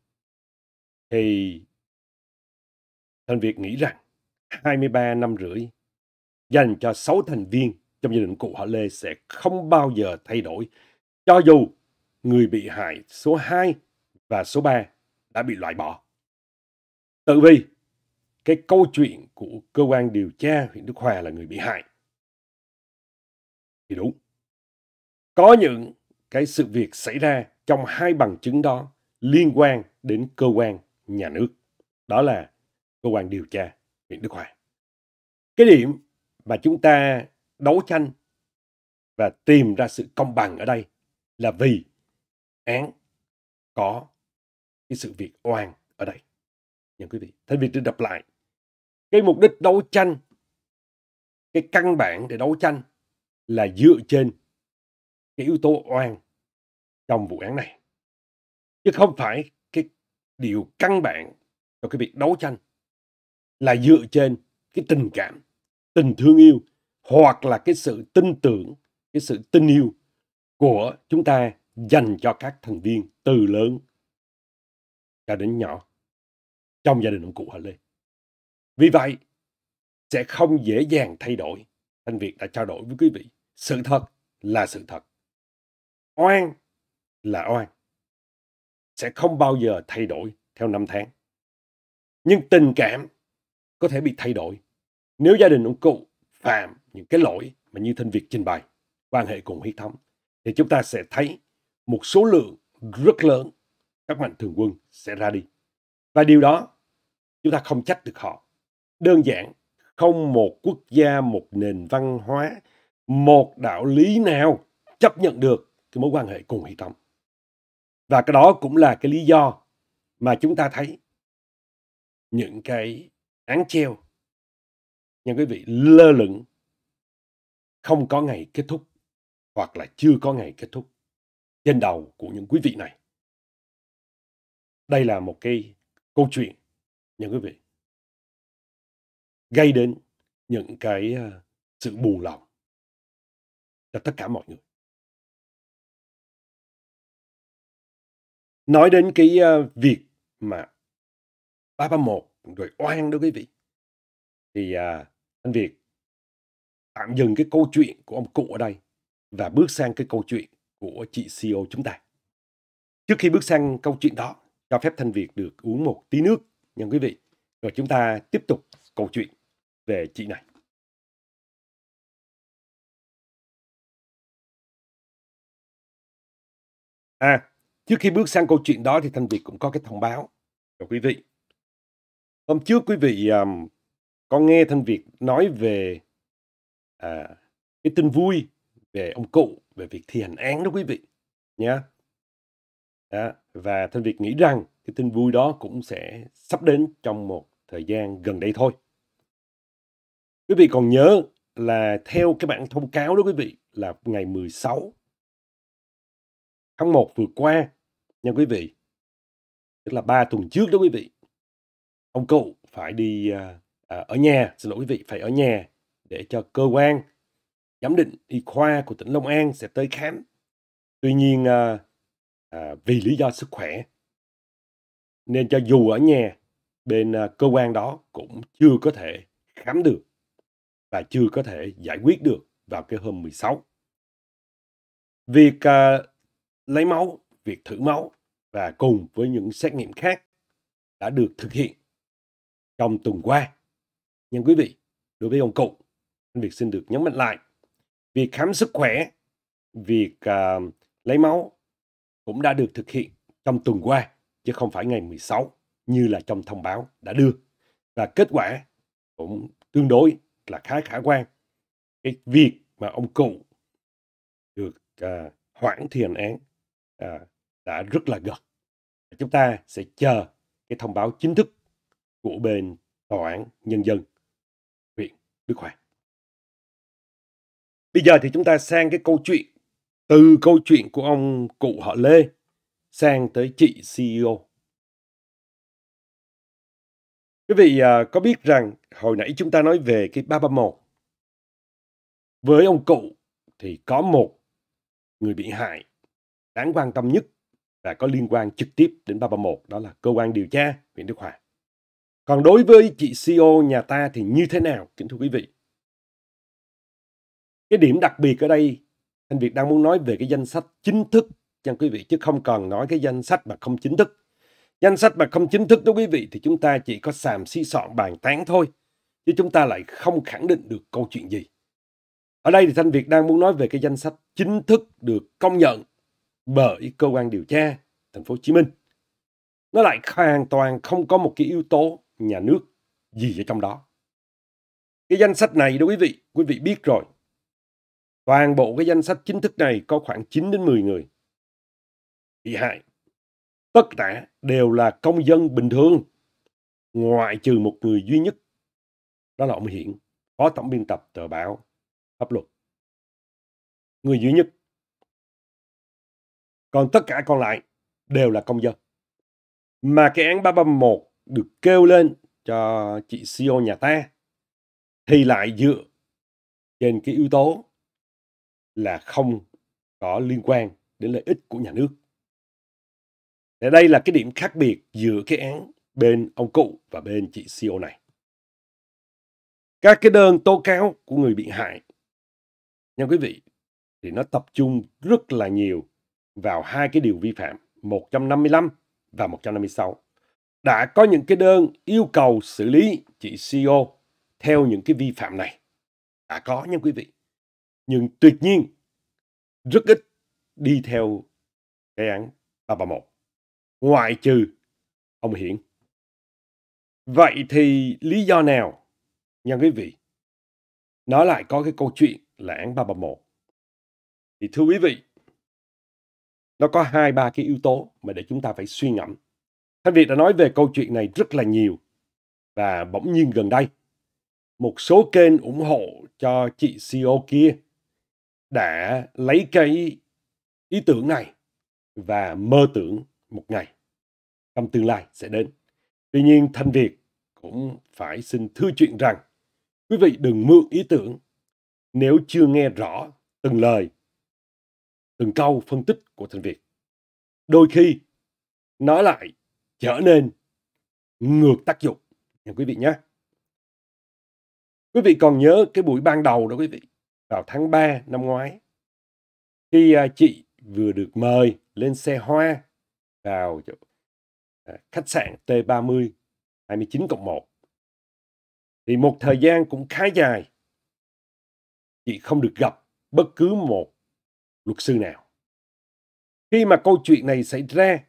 thì thành việc nghĩ rằng 23 năm rưỡi dành cho 6 thành viên trong gia đình cụ họ Lê sẽ không bao giờ thay đổi cho dù người bị hại số 2 và số 3 đã bị loại bỏ. Tự vì cái câu chuyện của cơ quan điều tra huyện Đức Hòa là người bị hại. Thì đúng. Có những cái sự việc xảy ra trong hai bằng chứng đó liên quan đến cơ quan nhà nước. Đó là cơ quan điều tra huyện Đức Hòa. Cái điểm mà chúng ta đấu tranh và tìm ra sự công bằng ở đây là vì án có cái sự việc oan ở đây. Nhưng quý vị, thế vì được đập lại. Cái mục đích đấu tranh, cái căn bản để đấu tranh là dựa trên cái yếu tố oan trong vụ án này. Chứ không phải cái điều căn bản cho cái việc đấu tranh là dựa trên cái tình cảm, tình thương yêu hoặc là cái sự tin tưởng, cái sự tin yêu của chúng ta dành cho các thành viên từ lớn cho đến nhỏ trong gia đình ông cụ Hà Lê. Vì vậy, sẽ không dễ dàng thay đổi. Thanh Việt đã trao đổi với quý vị. Sự thật là sự thật. Oan là oan. Sẽ không bao giờ thay đổi theo năm tháng. Nhưng tình cảm có thể bị thay đổi nếu gia đình ông cụ phạm những cái lỗi mà như thân việc trình bày quan hệ cùng huyết thống thì chúng ta sẽ thấy một số lượng rất lớn các mạnh thường quân sẽ ra đi. Và điều đó chúng ta không trách được họ. Đơn giản, không một quốc gia, một nền văn hóa, một đạo lý nào chấp nhận được cái mối quan hệ cùng hệ thống. Và cái đó cũng là cái lý do mà chúng ta thấy những cái án treo, những quý vị lơ lửng không có ngày kết thúc hoặc là chưa có ngày kết thúc trên đầu của những quý vị này. Đây là một cái câu chuyện, những quý vị, gây đến những cái à, sự buồn lòng cho tất cả mọi người. Nói đến cái à, việc mà 331 rồi oan đó quý vị, thì à, anh Việt tạm dừng cái câu chuyện của ông cụ ở đây và bước sang cái câu chuyện của chị CEO chúng ta. Trước khi bước sang câu chuyện đó, cho phép Thanh Việt được uống một tí nước nha quý vị. Rồi chúng ta tiếp tục câu chuyện về chị này. À, trước khi bước sang câu chuyện đó thì Thanh Việt cũng có cái thông báo cho quý vị. Hôm trước quý vị um, có nghe Thanh Việt nói về à, cái tin vui về ông cụ về việc thi hành án đó quý vị nhé và thanh việt nghĩ rằng cái tin vui đó cũng sẽ sắp đến trong một thời gian gần đây thôi quý vị còn nhớ là theo cái bản thông cáo đó quý vị là ngày 16 tháng 1 vừa qua nha quý vị tức là ba tuần trước đó quý vị ông cụ phải đi à, à ở nhà xin lỗi quý vị phải ở nhà để cho cơ quan giám định y khoa của tỉnh Long An sẽ tới khám. Tuy nhiên à, à, vì lý do sức khỏe nên cho dù ở nhà bên à, cơ quan đó cũng chưa có thể khám được và chưa có thể giải quyết được vào cái hôm 16. Việc à, lấy máu, việc thử máu và cùng với những xét nghiệm khác đã được thực hiện trong tuần qua. Nhưng quý vị, đối với ông Cụng, việc xin được nhấn mạnh lại Việc khám sức khỏe, việc à, lấy máu cũng đã được thực hiện trong tuần qua chứ không phải ngày 16 như là trong thông báo đã đưa. Và kết quả cũng tương đối là khá khả quan. Cái việc mà ông cụ được à, hoãn thi hành án à, đã rất là gần. Chúng ta sẽ chờ cái thông báo chính thức của bên Tòa án Nhân dân huyện Đức Hoàng. Bây giờ thì chúng ta sang cái câu chuyện từ câu chuyện của ông cụ họ Lê sang tới chị CEO. Quý vị à, có biết rằng hồi nãy chúng ta nói về cái 331. Với ông cụ thì có một người bị hại đáng quan tâm nhất và có liên quan trực tiếp đến 331 đó là cơ quan điều tra huyện Đức Hòa. Còn đối với chị CEO nhà ta thì như thế nào kính thưa quý vị? cái điểm đặc biệt ở đây anh Việt đang muốn nói về cái danh sách chính thức cho quý vị chứ không cần nói cái danh sách mà không chính thức danh sách mà không chính thức đó quý vị thì chúng ta chỉ có xàm xi si soạn bàn tán thôi chứ chúng ta lại không khẳng định được câu chuyện gì ở đây thì Thanh Việt đang muốn nói về cái danh sách chính thức được công nhận bởi cơ quan điều tra thành phố Hồ Chí Minh nó lại hoàn toàn không có một cái yếu tố nhà nước gì ở trong đó cái danh sách này đó quý vị quý vị biết rồi Toàn bộ cái danh sách chính thức này có khoảng 9 đến 10 người bị hại. Tất cả đều là công dân bình thường, ngoại trừ một người duy nhất. Đó là ông Hiển, phó tổng biên tập tờ báo pháp luật. Người duy nhất. Còn tất cả còn lại đều là công dân. Mà cái án 331 được kêu lên cho chị CEO nhà ta thì lại dựa trên cái yếu tố là không có liên quan đến lợi ích của nhà nước. Để đây là cái điểm khác biệt giữa cái án bên ông cụ và bên chị CEO này. Các cái đơn tố cáo của người bị hại, nha quý vị, thì nó tập trung rất là nhiều vào hai cái điều vi phạm 155 và 156. Đã có những cái đơn yêu cầu xử lý chị CEO theo những cái vi phạm này. Đã có nha quý vị nhưng tuyệt nhiên rất ít đi theo cái án 331 ngoại trừ ông Hiển. Vậy thì lý do nào, nha quý vị, nó lại có cái câu chuyện là án 331? Thì thưa quý vị, nó có hai ba cái yếu tố mà để chúng ta phải suy ngẫm. Thanh Việt đã nói về câu chuyện này rất là nhiều và bỗng nhiên gần đây, một số kênh ủng hộ cho chị CEO kia đã lấy cái ý tưởng này và mơ tưởng một ngày trong tương lai sẽ đến. Tuy nhiên Thanh Việt cũng phải xin thưa chuyện rằng quý vị đừng mượn ý tưởng nếu chưa nghe rõ từng lời, từng câu phân tích của Thanh Việt. Đôi khi nó lại trở nên ngược tác dụng nha quý vị nhé. Quý vị còn nhớ cái buổi ban đầu đó quý vị vào tháng 3 năm ngoái khi à, chị vừa được mời lên xe hoa vào à, khách sạn T30 29 cộng 1 thì một thời gian cũng khá dài chị không được gặp bất cứ một luật sư nào. Khi mà câu chuyện này xảy ra,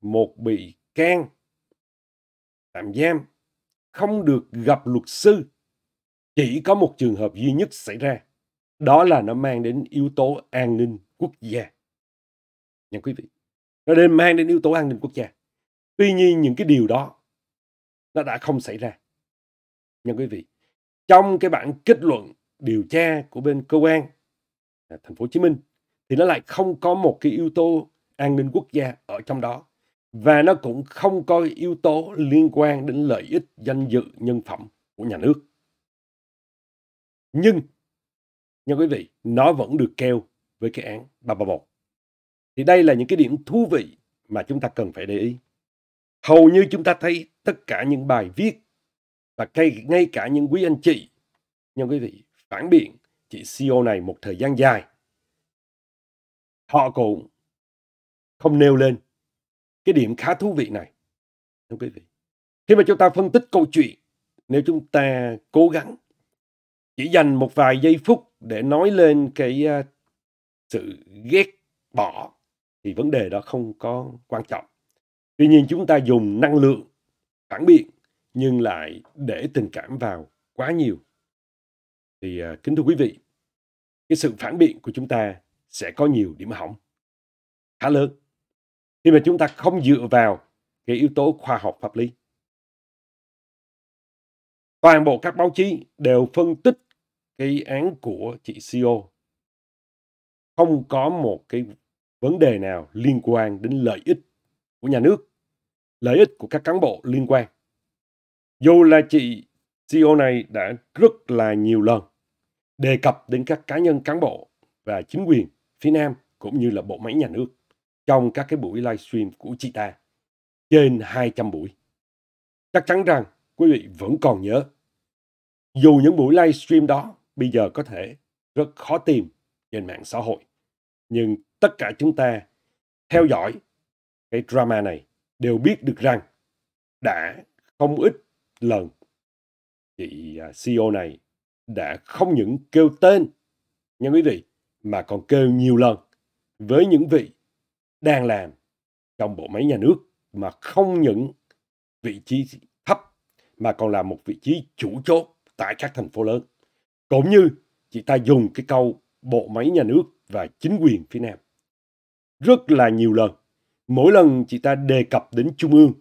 một bị can tạm giam không được gặp luật sư chỉ có một trường hợp duy nhất xảy ra đó là nó mang đến yếu tố an ninh quốc gia nha quý vị nó đến mang đến yếu tố an ninh quốc gia tuy nhiên những cái điều đó nó đã không xảy ra nha quý vị trong cái bản kết luận điều tra của bên cơ quan à, thành phố Hồ Chí Minh thì nó lại không có một cái yếu tố an ninh quốc gia ở trong đó và nó cũng không có yếu tố liên quan đến lợi ích danh dự nhân phẩm của nhà nước nhưng nhưng quý vị, nó vẫn được kêu với cái án 331. Thì đây là những cái điểm thú vị mà chúng ta cần phải để ý. Hầu như chúng ta thấy tất cả những bài viết và ngay cả những quý anh chị, nhưng quý vị, phản biện chị CEO này một thời gian dài. Họ cũng không nêu lên cái điểm khá thú vị này. Thưa quý vị, khi mà chúng ta phân tích câu chuyện, nếu chúng ta cố gắng chỉ dành một vài giây phút để nói lên cái sự ghét bỏ thì vấn đề đó không có quan trọng tuy nhiên chúng ta dùng năng lượng phản biện nhưng lại để tình cảm vào quá nhiều thì à, kính thưa quý vị cái sự phản biện của chúng ta sẽ có nhiều điểm hỏng khá lớn khi mà chúng ta không dựa vào cái yếu tố khoa học pháp lý toàn bộ các báo chí đều phân tích cái án của chị CEO không có một cái vấn đề nào liên quan đến lợi ích của nhà nước, lợi ích của các cán bộ liên quan. Dù là chị CEO này đã rất là nhiều lần đề cập đến các cá nhân cán bộ và chính quyền phía Nam cũng như là bộ máy nhà nước trong các cái buổi livestream của chị ta trên 200 buổi. Chắc chắn rằng quý vị vẫn còn nhớ. Dù những buổi livestream đó bây giờ có thể rất khó tìm trên mạng xã hội. Nhưng tất cả chúng ta theo dõi cái drama này đều biết được rằng đã không ít lần chị à, CEO này đã không những kêu tên nha quý vị mà còn kêu nhiều lần với những vị đang làm trong bộ máy nhà nước mà không những vị trí thấp mà còn là một vị trí chủ chốt tại các thành phố lớn cũng như chị ta dùng cái câu bộ máy nhà nước và chính quyền phía Nam. Rất là nhiều lần, mỗi lần chị ta đề cập đến Trung ương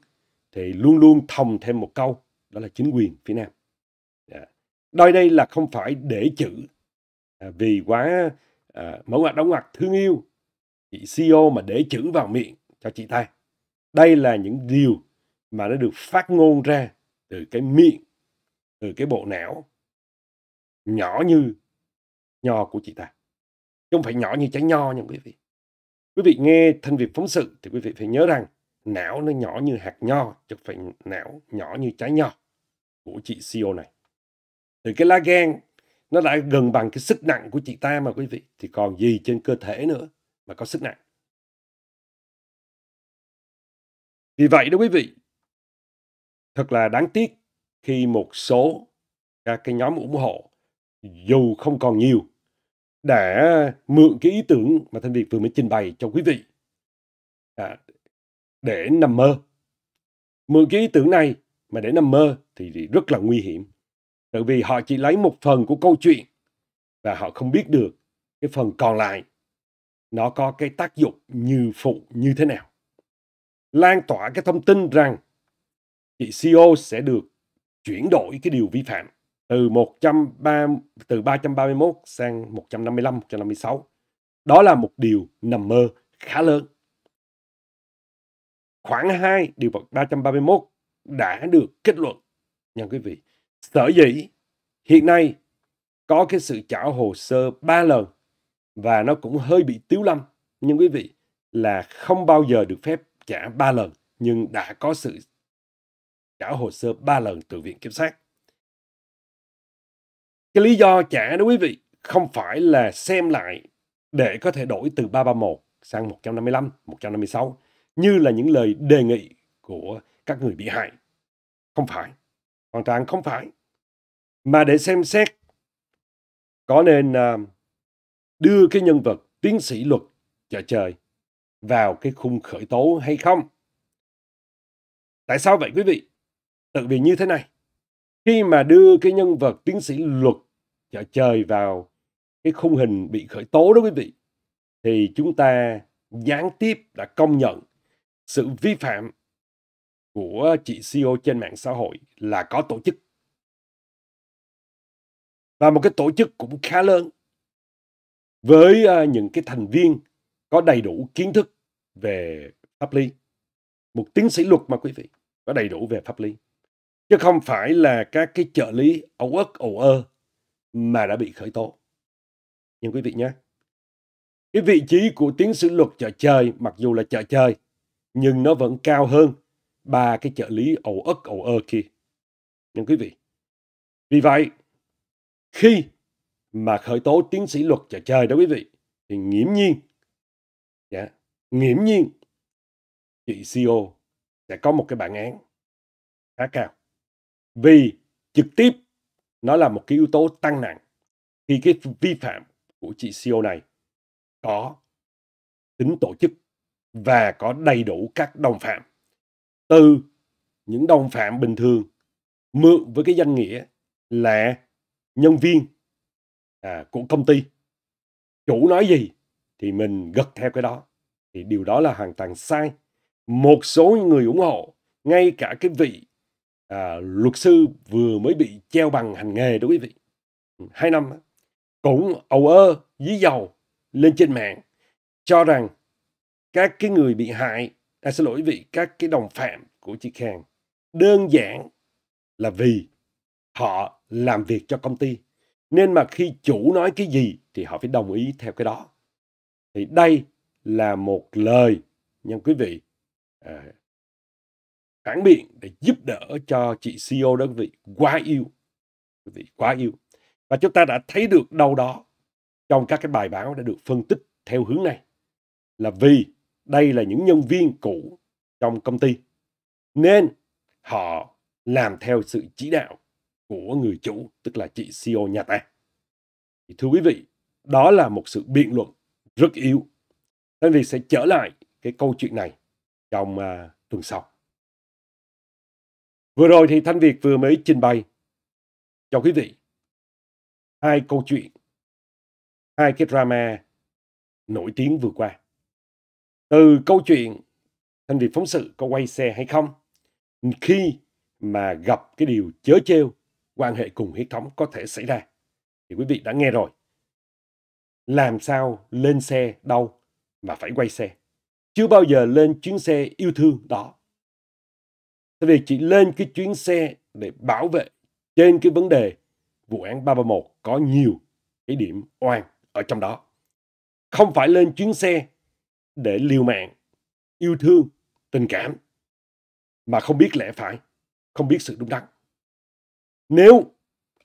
thì luôn luôn thòng thêm một câu, đó là chính quyền phía Nam. Đây dạ. đây là không phải để chữ, à, vì quá à, mẫu ngoặt đóng ngoặt thương yêu, chị CEO mà để chữ vào miệng cho chị ta. Đây là những điều mà nó được phát ngôn ra từ cái miệng, từ cái bộ não nhỏ như nho của chị ta. Chứ không phải nhỏ như trái nho nha quý vị. Quý vị nghe thanh việt phóng sự thì quý vị phải nhớ rằng não nó nhỏ như hạt nho chứ phải não nhỏ như trái nho của chị CEO này. Thì cái lá gan nó đã gần bằng cái sức nặng của chị ta mà quý vị thì còn gì trên cơ thể nữa mà có sức nặng. Vì vậy đó quý vị, thật là đáng tiếc khi một số các cái nhóm ủng hộ dù không còn nhiều, để mượn cái ý tưởng mà Thanh Việt vừa mới trình bày cho quý vị à, để nằm mơ. Mượn cái ý tưởng này mà để nằm mơ thì rất là nguy hiểm. Tại vì họ chỉ lấy một phần của câu chuyện và họ không biết được cái phần còn lại nó có cái tác dụng như phụ như thế nào. Lan tỏa cái thông tin rằng chị CEO sẽ được chuyển đổi cái điều vi phạm từ 130 từ 331 sang 155 156. Đó là một điều nằm mơ khá lớn. Khoảng 2 điều 331 đã được kết luận nha quý vị. Sở dĩ hiện nay có cái sự trả hồ sơ 3 lần và nó cũng hơi bị tiếu lâm nhưng quý vị là không bao giờ được phép trả 3 lần nhưng đã có sự trả hồ sơ 3 lần từ viện kiểm sát cái lý do trả đó quý vị không phải là xem lại để có thể đổi từ 331 sang 155, 156 như là những lời đề nghị của các người bị hại. Không phải. Hoàn toàn không phải. Mà để xem xét có nên à, đưa cái nhân vật tiến sĩ luật chợ trời vào cái khung khởi tố hay không? Tại sao vậy quý vị? Tự vì như thế này khi mà đưa cái nhân vật tiến sĩ luật chợ trời vào cái khung hình bị khởi tố đó quý vị thì chúng ta gián tiếp đã công nhận sự vi phạm của chị CEO trên mạng xã hội là có tổ chức và một cái tổ chức cũng khá lớn với à, những cái thành viên có đầy đủ kiến thức về pháp lý một tiến sĩ luật mà quý vị có đầy đủ về pháp lý chứ không phải là các cái trợ lý ẩu ức ẩu ơ mà đã bị khởi tố. Nhưng quý vị nhé, cái vị trí của tiến sĩ luật chợ trời mặc dù là chợ trời nhưng nó vẫn cao hơn ba cái trợ lý ẩu ức ẩu ơ kia. Nhưng quý vị, vì vậy khi mà khởi tố tiến sĩ luật chợ trời đó quý vị thì nghiễm nhiên dạ, nghiễm nhiên chị CEO sẽ có một cái bản án khá cao vì trực tiếp nó là một cái yếu tố tăng nặng khi cái vi phạm của chị CEO này có tính tổ chức và có đầy đủ các đồng phạm từ những đồng phạm bình thường mượn với cái danh nghĩa là nhân viên à, của công ty chủ nói gì thì mình gật theo cái đó thì điều đó là hoàn toàn sai một số người ủng hộ ngay cả cái vị à, luật sư vừa mới bị treo bằng hành nghề đó quý vị ừ, hai năm cũng ầu ơ dí dầu lên trên mạng cho rằng các cái người bị hại à, xin lỗi quý vị các cái đồng phạm của chị Khang đơn giản là vì họ làm việc cho công ty nên mà khi chủ nói cái gì thì họ phải đồng ý theo cái đó thì đây là một lời nhưng quý vị à, phản biện để giúp đỡ cho chị CEO đơn vị quá yêu quý vị quá yêu và chúng ta đã thấy được đâu đó trong các cái bài báo đã được phân tích theo hướng này là vì đây là những nhân viên cũ trong công ty nên họ làm theo sự chỉ đạo của người chủ tức là chị CEO nhà ta thì thưa quý vị đó là một sự biện luận rất yếu nên vì sẽ trở lại cái câu chuyện này trong uh, tuần sau Vừa rồi thì Thanh Việt vừa mới trình bày cho quý vị hai câu chuyện, hai cái drama nổi tiếng vừa qua. Từ câu chuyện Thanh Việt phóng sự có quay xe hay không, khi mà gặp cái điều chớ trêu quan hệ cùng hệ thống có thể xảy ra. Thì quý vị đã nghe rồi. Làm sao lên xe đâu mà phải quay xe. Chưa bao giờ lên chuyến xe yêu thương đó Thế vì chỉ lên cái chuyến xe để bảo vệ trên cái vấn đề vụ án 331 có nhiều cái điểm oan ở trong đó. Không phải lên chuyến xe để liều mạng, yêu thương, tình cảm mà không biết lẽ phải, không biết sự đúng đắn. Nếu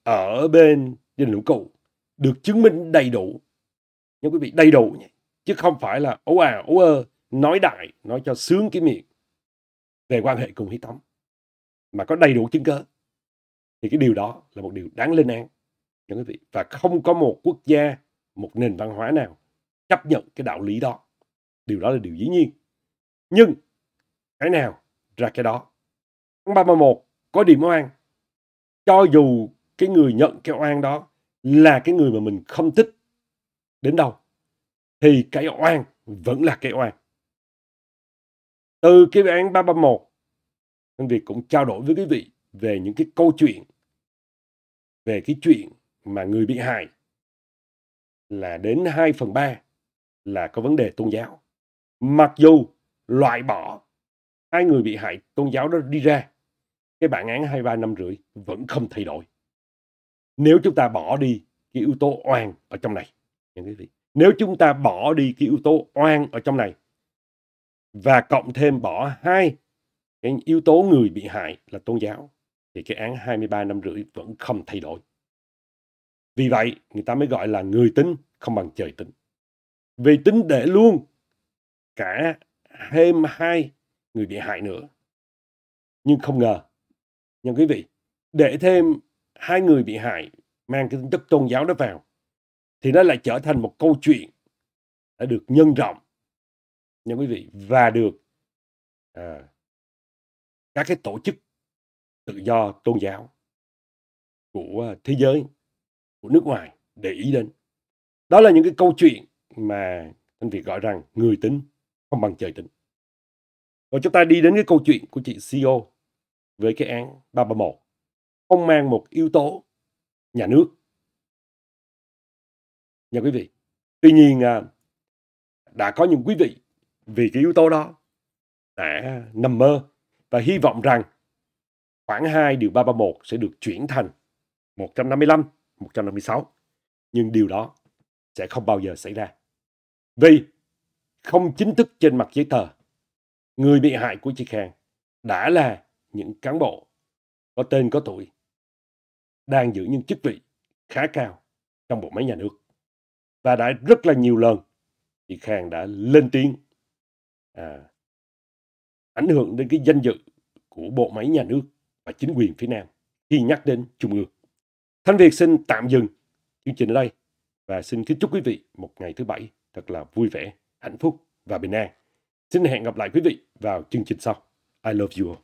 ở bên dinh lũ cụ được chứng minh đầy đủ, nhưng quý vị đầy đủ nhé, chứ không phải là ố à ố ơ, nói đại, nói cho sướng cái miệng về quan hệ cùng Hy Tống mà có đầy đủ chứng cứ thì cái điều đó là một điều đáng lên án những quý vị và không có một quốc gia một nền văn hóa nào chấp nhận cái đạo lý đó điều đó là điều dĩ nhiên nhưng cái nào ra cái đó ba ông một có điểm oan cho dù cái người nhận cái oan đó là cái người mà mình không thích đến đâu thì cái oan vẫn là cái oan từ cái bản 331 anh Việt cũng trao đổi với quý vị về những cái câu chuyện về cái chuyện mà người bị hại là đến 2 phần 3 là có vấn đề tôn giáo. Mặc dù loại bỏ hai người bị hại tôn giáo đó đi ra, cái bản án 23 năm rưỡi vẫn không thay đổi. Nếu chúng ta bỏ đi cái yếu tố oan ở trong này, Nếu chúng ta bỏ đi cái yếu tố oan ở trong này và cộng thêm bỏ hai cái yếu tố người bị hại là tôn giáo thì cái án 23 năm rưỡi vẫn không thay đổi. Vì vậy, người ta mới gọi là người tính không bằng trời tính. Vì tính để luôn cả thêm hai người bị hại nữa. Nhưng không ngờ, nhưng quý vị, để thêm hai người bị hại mang cái tính chất tôn giáo đó vào thì nó lại trở thành một câu chuyện đã được nhân rộng nha quý vị và được à, các cái tổ chức tự do tôn giáo của thế giới của nước ngoài để ý đến đó là những cái câu chuyện mà anh Việt gọi rằng người tính không bằng trời tính rồi chúng ta đi đến cái câu chuyện của chị CEO với cái án 331 không mang một yếu tố nhà nước nha quý vị tuy nhiên à, đã có những quý vị vì cái yếu tố đó đã nằm mơ và hy vọng rằng khoảng 2 điều 331 sẽ được chuyển thành 155, 156. Nhưng điều đó sẽ không bao giờ xảy ra. Vì không chính thức trên mặt giấy tờ, người bị hại của chị Khang đã là những cán bộ có tên có tuổi đang giữ những chức vị khá cao trong bộ máy nhà nước. Và đã rất là nhiều lần chị Khang đã lên tiếng à, ảnh hưởng đến cái danh dự của bộ máy nhà nước và chính quyền phía Nam khi nhắc đến Trung ương. Thanh Việt xin tạm dừng chương trình ở đây và xin kính chúc quý vị một ngày thứ bảy thật là vui vẻ, hạnh phúc và bình an. Xin hẹn gặp lại quý vị vào chương trình sau. I love you all.